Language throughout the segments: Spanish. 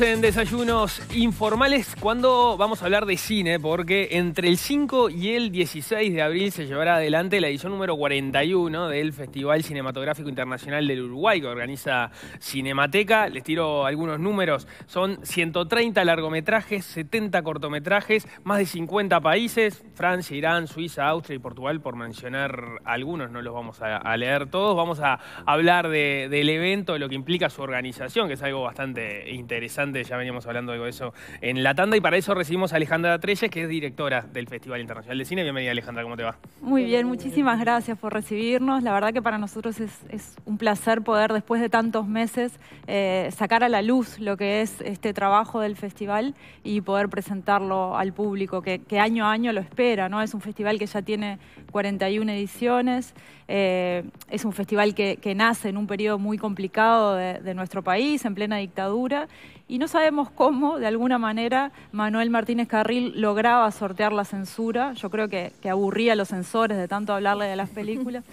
En desayunos informales, cuando vamos a hablar de cine, porque entre el 5 y el 16 de abril se llevará adelante la edición número 41 del Festival Cinematográfico Internacional del Uruguay que organiza Cinemateca. Les tiro algunos números. Son 130 largometrajes, 70 cortometrajes, más de 50 países, Francia, Irán, Suiza, Austria y Portugal, por mencionar algunos, no los vamos a, leer todos. Vamos a hablar del evento, lo que implica su organización, que es algo bastante interesante ya veníamos hablando algo de eso en la tanda y para eso recibimos a Alejandra Treyes, que es directora del Festival Internacional de Cine. Bienvenida Alejandra, ¿cómo te va? Muy bien, muchísimas gracias por recibirnos. La verdad que para nosotros es, un placer poder, después de tantos meses, eh, sacar a la luz lo que es este trabajo del festival y poder presentarlo al público, que, que año a año lo espera, ¿no? Es un festival que ya tiene 41 ediciones. Eh, es un festival que, nace en un periodo muy complicado de, nuestro país, en plena dictadura, y no sabemos cómo, de alguna manera, Manuel Martínez Carril lograba sortear la censura. Yo creo que, aburría a los censores de tanto hablarle de las películas.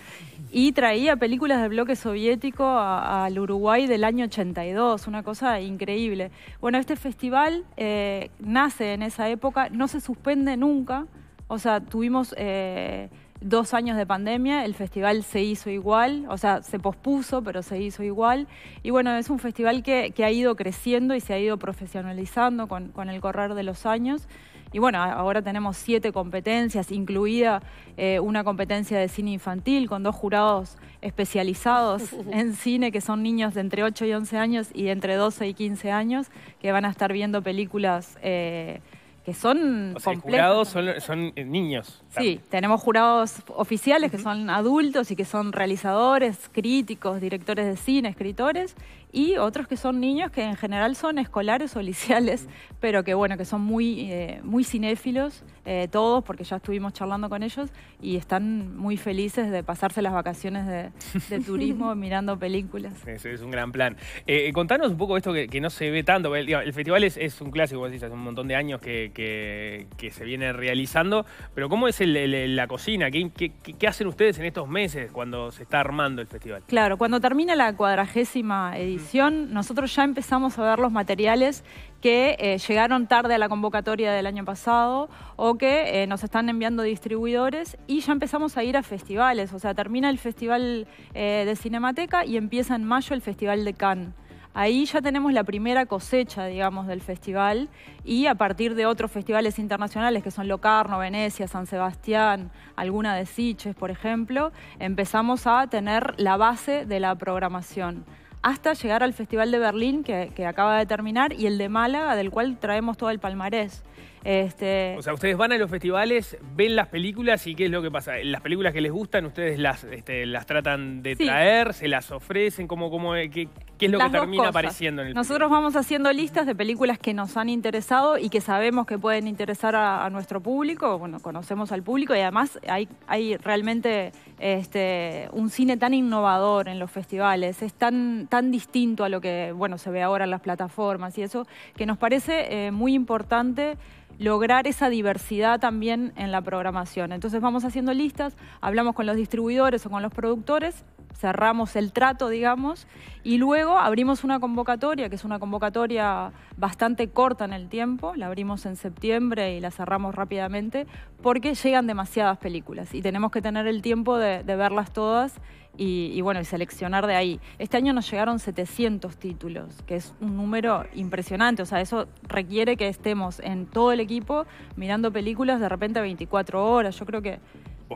Y traía películas del bloque soviético al Uruguay del año 82, una cosa increíble. Bueno, este festival eh, nace en esa época, no se suspende nunca. O sea, tuvimos eh, dos años de pandemia, el festival se hizo igual, o sea, se pospuso, pero se hizo igual. Y bueno, es un festival que, ha ido creciendo y se ha ido profesionalizando con, el correr de los años. Y bueno, ahora tenemos siete competencias, incluida eh, una competencia de cine infantil con dos jurados especializados en cine, que son niños de entre 8 y 11 años y de entre 12 y 15 años, que van a estar viendo películas... Eh, son Jurados son, eh, niños. Sí, tenemos jurados oficiales que son adultos y que son realizadores, críticos, directores de cine, escritores, y otros que son niños que en general son escolares o liceales, pero que bueno, que son muy, eh, muy cinéfilos eh, todos, porque ya estuvimos charlando con ellos y están muy felices de pasarse las vacaciones de, turismo mirando películas. Ese es un gran plan. Eh, eh, contanos un poco esto que, no se ve tanto. El, festival es, un clásico, hace un montón de años que, se viene realizando, pero ¿cómo es la cocina? ¿Qué, hacen ustedes en estos meses cuando se está armando el festival? Claro, cuando termina la cuadragésima edición, nosotros ya empezamos a ver los materiales que llegaron tarde a la convocatoria del año pasado o que eh, nos están enviando distribuidores y ya empezamos a ir a festivales. O sea, termina el Festival eh, de Cinemateca y empieza en mayo el Festival de Cannes. Ahí ya tenemos la primera cosecha, digamos, del festival y a partir de otros festivales internacionales que son Locarno, Venecia, San Sebastián, alguna de Siches, por ejemplo, empezamos a tener la base de la programación hasta llegar al Festival de Berlín que acaba de terminar y el de Málaga, del cual traemos todo el palmarés. Este, o sea, ustedes van a los festivales, ven las películas y ¿qué es lo que pasa? ¿Las películas que les gustan ustedes las, este, tratan de traer, se las ofrecen? Eh, qué, es lo que termina apareciendo en el Nosotros vamos haciendo listas de películas que nos han interesado y que sabemos que pueden interesar a, nuestro público, bueno, conocemos al público y además hay, realmente este, un cine tan innovador en los festivales, es tan, tan distinto a lo que bueno, se ve ahora en las plataformas y eso, que nos parece eh, muy importante lograr esa diversidad también en la programación. Entonces vamos haciendo listas, hablamos con los distribuidores o con los productores cerramos el trato, digamos, y luego abrimos una convocatoria, que es una convocatoria bastante corta en el tiempo, la abrimos en septiembre y la cerramos rápidamente, porque llegan demasiadas películas y tenemos que tener el tiempo de, verlas todas y, bueno, y seleccionar de ahí. Este año nos llegaron 700 títulos, que es un número impresionante, o sea, eso requiere que estemos en todo el equipo mirando películas de repente 24 horas, yo creo que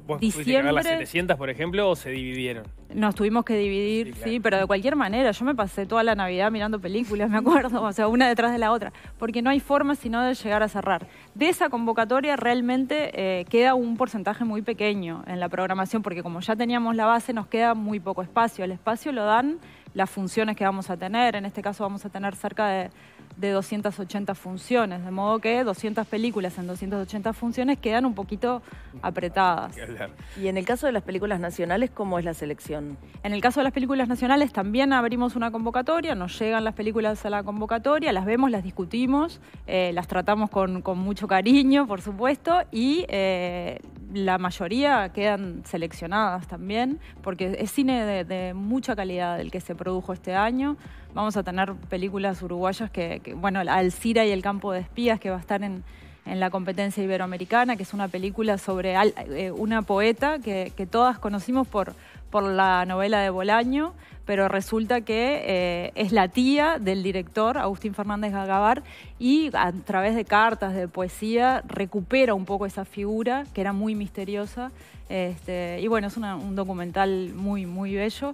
¿Vos diciembre, a las 700, por ejemplo, o se dividieron? Nos tuvimos que dividir, sí, pero de cualquier manera. Yo me pasé toda la Navidad mirando películas, me acuerdo, o sea, una detrás de la otra, porque no hay forma sino de llegar a cerrar. De esa convocatoria realmente eh, queda un porcentaje muy pequeño en la programación, porque como ya teníamos la base, nos queda muy poco espacio. El espacio lo dan las funciones que vamos a tener, en este caso vamos a tener cerca de de 280 funciones, de modo que 200 películas en 280 funciones quedan un poquito apretadas. Y en el caso de las películas nacionales, ¿cómo es la selección? En el caso de las películas nacionales también abrimos una convocatoria, nos llegan las películas a la convocatoria, las vemos, las discutimos, eh, las tratamos con, mucho cariño, por supuesto, y eh, la mayoría quedan seleccionadas también, porque es cine de mucha calidad el que se produjo este año vamos a tener películas uruguayas que, bueno, Alcira y el campo de espías, que va a estar en, la competencia iberoamericana, que es una película sobre eh, una poeta que, todas conocimos por, por la novela de Bolaño, pero resulta que eh, es la tía del director Agustín Fernández Gagabar y a través de cartas, de poesía, recupera un poco esa figura que era muy misteriosa. Este, y bueno, es un documental muy, muy bello.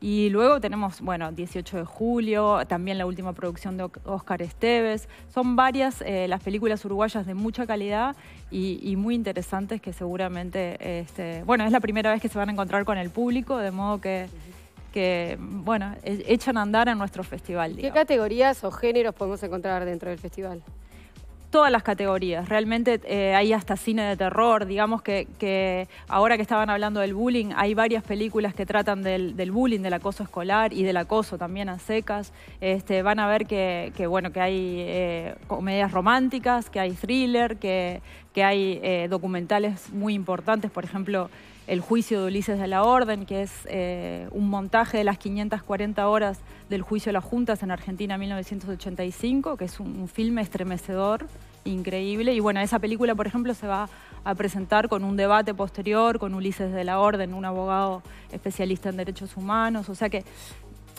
Y luego tenemos, bueno, 18 de julio, también la última producción de Oscar Esteves. Son varias eh, las películas uruguayas de mucha calidad y, muy interesantes que seguramente, este, bueno, es la primera vez que se van a encontrar con el público, de modo que bueno, e-, echan a andar a nuestro festival. ¿Qué categorías o géneros podemos encontrar dentro del festival? todas las categorías. Realmente eh, hay hasta cine de terror, digamos que, ahora que estaban hablando del bullying, hay varias películas que tratan del, bullying, del acoso escolar y del acoso también a secas. Este, van a ver que, bueno, que hay eh, comedias románticas, que hay thriller, que, que hay eh, documentales muy importantes, por ejemplo, el juicio de Ulises de la Orden, que es eh, un montaje de las 540 horas del juicio de las juntas en Argentina 1985, que es un, un, filme estremecedor, increíble. Y bueno, esa película, por ejemplo, se va a presentar con un debate posterior con Ulises de la Orden, un abogado especialista en derechos humanos. O sea que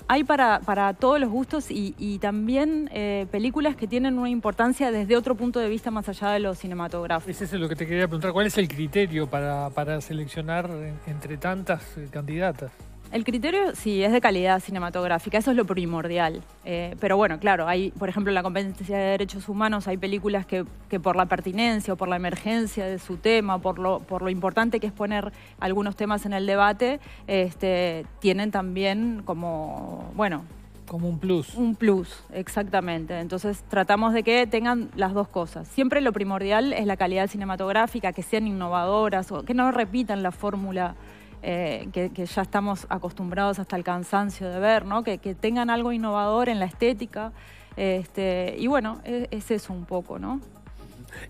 hay para, para todos los gustos y, también eh, películas que tienen una importancia desde otro punto de vista más allá de los cinematográfico. Ese es lo que te quería preguntar. ¿Cuál es el criterio para, para seleccionar entre tantas eh, candidatas? El criterio sí es de calidad cinematográfica, eso es lo primordial. Eh, pero bueno, claro, hay, por ejemplo, en la competencia de derechos humanos, hay películas que, por la pertinencia o por la emergencia de su tema, por lo, por lo importante que es poner algunos temas en el debate, este, tienen también como, bueno... Como un plus. Un plus, exactamente. Entonces tratamos de que tengan las dos cosas. Siempre lo primordial es la calidad cinematográfica, que sean innovadoras o que no repitan la fórmula eh, que, ya estamos acostumbrados hasta el cansancio de ver, ¿no? que, tengan algo innovador en la estética. Este, y bueno, e, es, es, eso un poco, ¿no?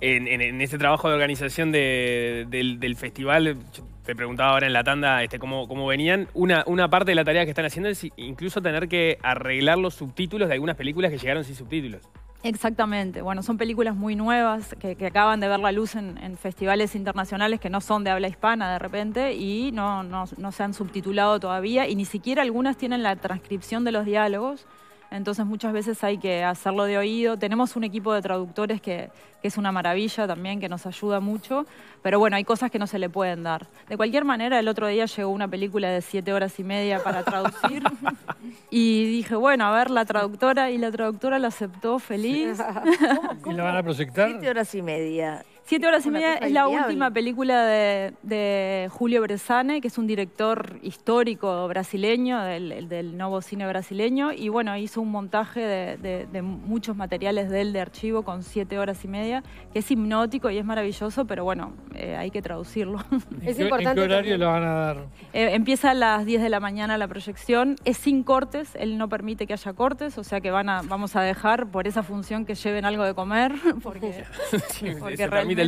En, en, este trabajo de organización del, festival, te preguntaba ahora en la tanda este, cómo, venían. una parte de la tarea que están haciendo es incluso tener que arreglar los subtítulos de algunas películas que llegaron sin subtítulos. Exactamente, bueno, son películas muy nuevas que, acaban de ver la luz en, festivales internacionales que no son de habla hispana de repente y no, no, se han subtitulado todavía y ni siquiera algunas tienen la transcripción de los diálogos, entonces muchas veces hay que hacerlo de oído. Tenemos un equipo de traductores que, que es una maravilla también, que nos ayuda mucho, pero bueno, hay cosas que no se le pueden dar. De cualquier manera, el otro día llegó una película de siete horas y media para traducir. Y dije, bueno, a ver la traductora, y la traductora la aceptó feliz. y la van a proyectar? Siete horas y media. Siete horas y media es la última película de, Julio Bresane, que es un director histórico brasileño, del, nuevo cine brasileño, y bueno, hizo un montaje de, muchos materiales de él de archivo con siete horas y media, que es hipnótico y es maravilloso, pero bueno, eh, hay que traducirlo. ¿En qué, horario lo van a dar? Eh, empieza a las 10 de la mañana la proyección, es sin cortes, él no permite que haya cortes, o sea que van a, vamos a dejar por esa función que lleven algo de comer, porque, porque realmente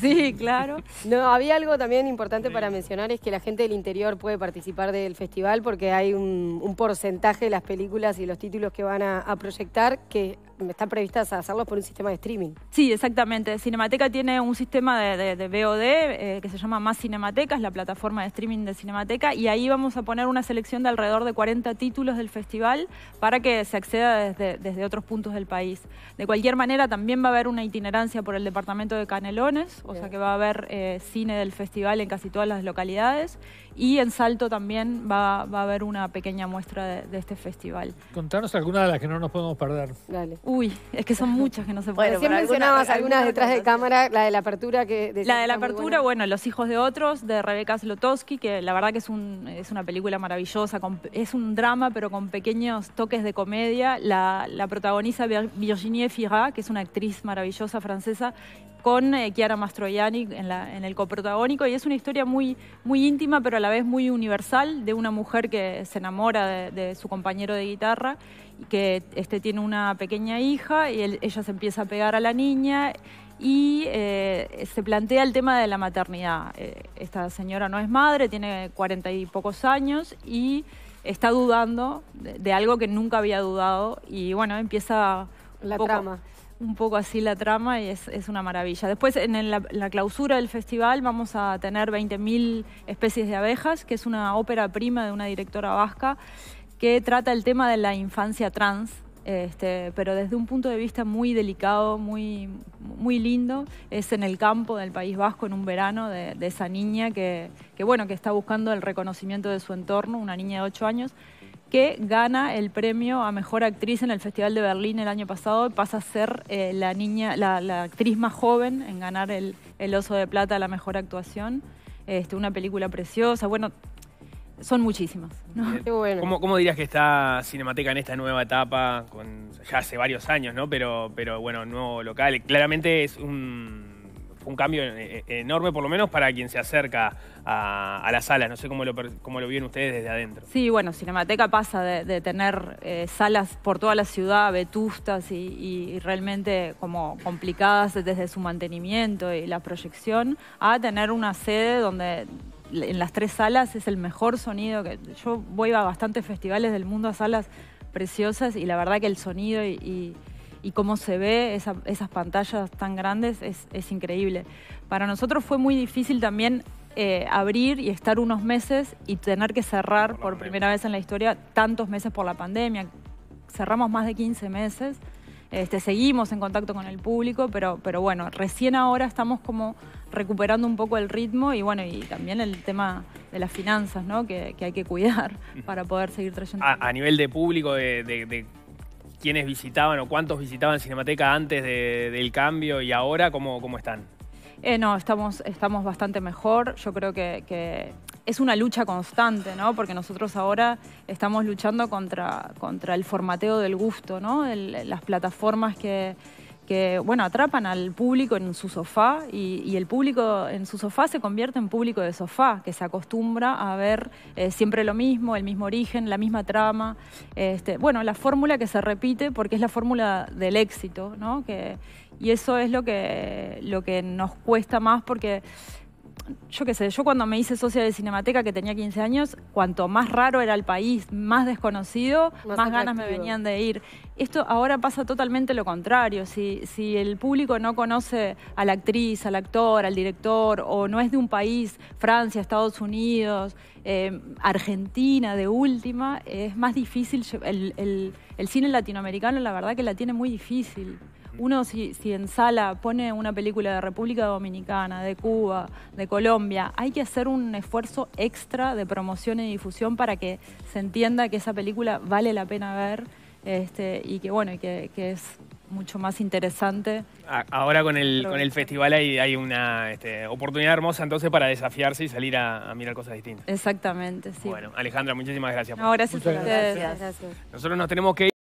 Sí, claro. No, había algo también importante para mencionar, es que la gente del interior puede participar del festival porque hay un, porcentaje de las películas y los títulos que van a proyectar que están previstas a hacerlos por un sistema de streaming. Sí, exactamente. Cinemateca tiene un sistema de, de, VOD eh, que se llama Más Cinemateca, es la plataforma de streaming de Cinemateca, y ahí vamos a poner una selección de alrededor de 40 títulos del festival para que se acceda desde, desde otros puntos del país. De cualquier manera, también va a haber una itinerancia por el departamento de Canelones, o sea que va a haber eh, cine del festival en casi todas las localidades, y en Salto también va, a haber una pequeña muestra de, de este festival. Contanos alguna de las que no nos podemos perder. Dale. Uy, es que son muchas que no se pueden. Bueno, mencionabas algunas, detrás de cámara, la de la apertura que... la de la apertura, bueno, Los hijos de otros, de Rebeca Slotowski, que la verdad que es, un, es una película maravillosa, es un drama pero con pequeños toques de comedia. La, la protagoniza Virginie Fira, que es una actriz maravillosa francesa, con eh, Chiara Mastroianni en, la, en el coprotagónico y es una historia muy, muy íntima pero a la vez muy universal de una mujer que se enamora de, su compañero de guitarra y que este, tiene una pequeña hija y ella se empieza a pegar a la niña y eh, se plantea el tema de la maternidad. Eh, esta señora no es madre, tiene cuarenta y pocos años y está dudando de, algo que nunca había dudado y bueno, empieza... La trama un poco así la trama y es, una maravilla. Después, en, la, clausura del festival, vamos a tener 20.000 especies de abejas, que es una ópera prima de una directora vasca que trata el tema de la infancia trans. Este, pero desde un punto de vista muy delicado, muy, muy lindo. Es en el campo del País Vasco, en un verano, de, esa niña que, bueno, que está buscando el reconocimiento de su entorno, una niña de 8 años, que gana el premio a mejor actriz en el Festival de Berlín el año pasado y pasa a ser eh, la niña, la, actriz más joven en ganar el, el Oso de Plata a la mejor actuación. Este, una película preciosa. Bueno, son muchísimas. ¿no? bueno. ¿Cómo, dirías que está Cinemateca en esta nueva etapa? Con, ya hace varios años, ¿no? Pero, pero bueno, nuevo local. Claramente es un un cambio eh, eh, enorme, por lo menos para quien se acerca a, las salas. No sé cómo lo, cómo lo ustedes desde adentro. Sí, bueno, Cinemateca pasa de, tener eh, salas por toda la ciudad, vetustas y, realmente como complicadas desde su mantenimiento y la proyección, a tener una sede donde en las tres salas es el mejor sonido. que Yo voy a bastantes festivales del mundo a salas preciosas y la verdad que el sonido y y cómo se ve esas pantallas tan grandes es, increíble. Para nosotros fue muy difícil también eh, abrir y estar unos meses y tener que cerrar por, primera vez en la historia tantos meses por la pandemia. Cerramos más de 15 meses. Este, seguimos en contacto con el público, pero, pero bueno, recién ahora estamos como recuperando un poco el ritmo y bueno, y también el tema de las finanzas, ¿no? Que, hay que cuidar para poder seguir trayendo. A, nivel de público, de quiénes visitaban o cuántos visitaban Cinemateca antes del cambio y ahora, ¿cómo, cómo están? Eh, no, estamos, estamos bastante mejor. Yo creo que, es una lucha constante, ¿no? Porque nosotros ahora estamos luchando contra, contra el formateo del gusto, ¿no? las plataformas que que bueno, atrapan al público en su sofá y, el público en su sofá se convierte en público de sofá, que se acostumbra a ver eh, siempre lo mismo, el mismo origen, la misma trama. Este, bueno, la fórmula que se repite porque es la fórmula del éxito, ¿no? y eso es lo que, lo que nos cuesta más porque yo qué sé, yo cuando me hice socia de Cinemateca, que tenía 15 años, cuanto más raro era el país, más desconocido, más, ganas me venían de ir. Esto ahora pasa totalmente lo contrario. Si, el público no conoce a la actriz, al actor, al director, o no es de un país, Francia, Estados Unidos, eh, Argentina de última, es más difícil. el cine latinoamericano la verdad que la tiene muy difícil. Uno si, en sala pone una película de República Dominicana, de Cuba, de Colombia, hay que hacer un esfuerzo extra de promoción y difusión para que se entienda que esa película vale la pena ver este, y que bueno, que, es mucho más interesante. Ahora con el, con el festival hay, hay una este, oportunidad hermosa entonces para desafiarse y salir a, mirar cosas distintas. Exactamente, sí. Bueno, Alejandra, muchísimas gracias. No, Gracias. Nosotros nos tenemos que ir.